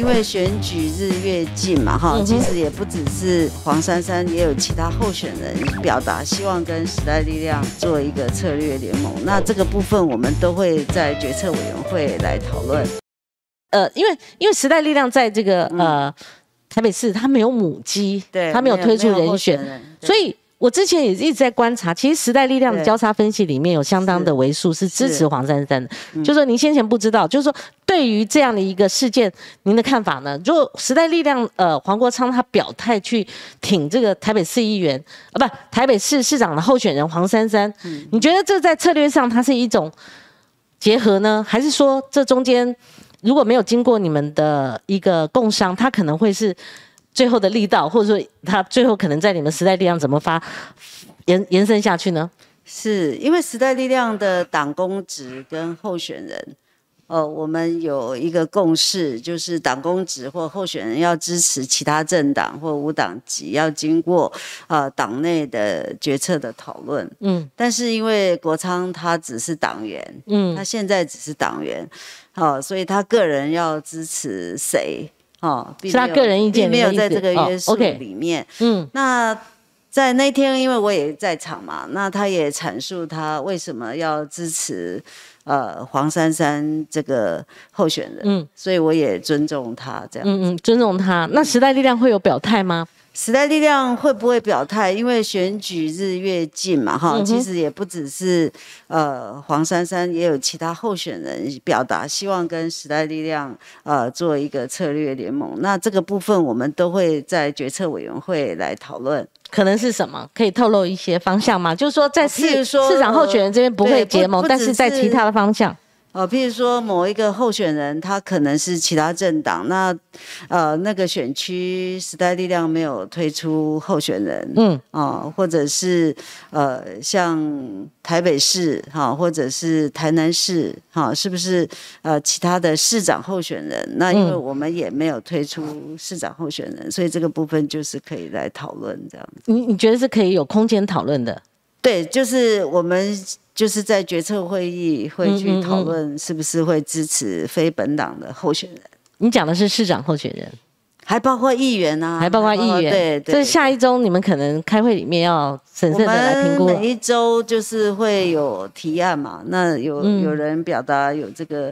因为选举日越近嘛，哈，其实也不只是黄珊珊，也有其他候选人表达希望跟时代力量做一个策略联盟。那这个部分我们都会在决策委员会来讨论。呃，因为因为时代力量在这个呃台北市，他没有母鸡，对，他没有推出人选，所以我之前也一直在观察。其实时代力量的交叉分析里面有相当的为数是支持黄珊珊的，就是说您先前不知道，就是说。对于这样的一个事件，您的看法呢？如果时代力量呃黄国昌他表态去挺这个台北市议员啊，不，台北市市长的候选人黄珊珊，你觉得这在策略上它是一种结合呢，还是说这中间如果没有经过你们的一个共商，他可能会是最后的力道，或者说他最后可能在你们时代力量怎么发延延伸下去呢？是因为时代力量的党工职跟候选人。呃，我们有一个共识，就是党公职或候选人要支持其他政党或无党籍，要经过呃党内的决策的讨论。嗯，但是因为国昌他只是党员，嗯，他现在只是党员，好，所以他个人要支持谁，哦，是他个人意见，没有在这个约束里面。嗯，那。在那天，因为我也在场嘛，那他也阐述他为什么要支持呃黄珊珊这个候选人，嗯，所以我也尊重他这样，嗯嗯，尊重他。那时代力量会有表态吗？时代力量会不会表态？因为选举日越近嘛，哈，其实也不只是呃黄珊珊，也有其他候选人表达希望跟时代力量呃做一个策略联盟。那这个部分我们都会在决策委员会来讨论。可能是什么？可以透露一些方向吗？就是说，在市市场候选人这边不会结盟，但是在其他的方向。哦，譬如说某一个候选人，他可能是其他政党，那呃那个选区时代力量没有推出候选人，嗯，啊，或者是呃像台北市哈，或者是台南市哈，是不是呃其他的市长候选人？那因为我们也没有推出市长候选人，所以这个部分就是可以来讨论这样。你你觉得是可以有空间讨论的？对，就是我们。就是在决策会议会去讨论，是不是会支持非本党的候选人？你讲的是市长候选人，还包括议员啊，还包括议员。对，这下一周你们可能开会里面要审慎的来评估。每一周就是会有提案嘛，那有有人表达有这个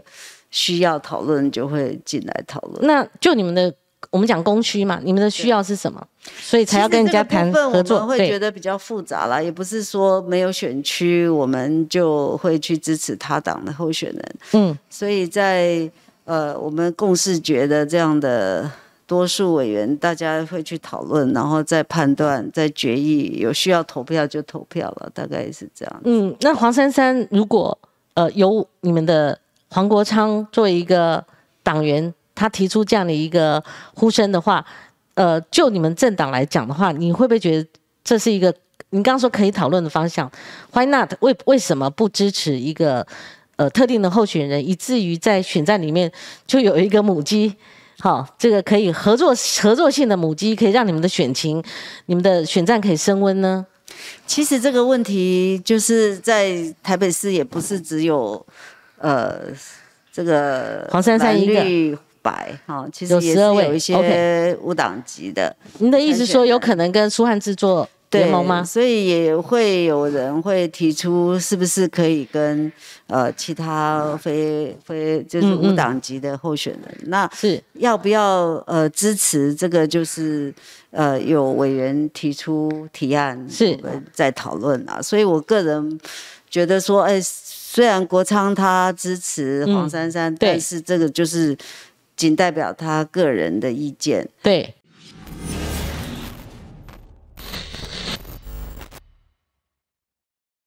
需要讨论，就会进来讨论。那就你们的。我们讲供需嘛，你们的需要是什么，所以才要跟人家谈合作。对，会觉得比较复杂啦，也不是说没有选区，我们就会去支持他党的候选人。嗯，所以在呃，我们共视觉的这样的多数委员，大家会去讨论，然后再判断，再决议，有需要投票就投票了，大概是这样。嗯，那黄珊珊，如果呃，由你们的黄国昌做一个党员。他提出这样的一个呼声的话，呃，就你们政党来讲的话，你会不会觉得这是一个？你刚刚说可以讨论的方向，Why not？为为什么不支持一个呃特定的候选人，以至于在选战里面就有一个母鸡？好，这个可以合作合作性的母鸡，可以让你们的选情、你们的选战可以升温呢？其实这个问题就是在台北市也不是只有呃这个黄珊珊一个。白好，其实也是有一些五党级的。您的意思说有可能跟苏汉制作联盟吗？所以也会有人会提出，是不是可以跟呃其他非非就是五党级的候选人？那是要不要呃支持这个？就是呃有委员提出提案，是在讨论啊。所以我个人觉得说，哎，虽然国昌他支持黄珊珊，但是这个就是。仅代表他个人的意见。对。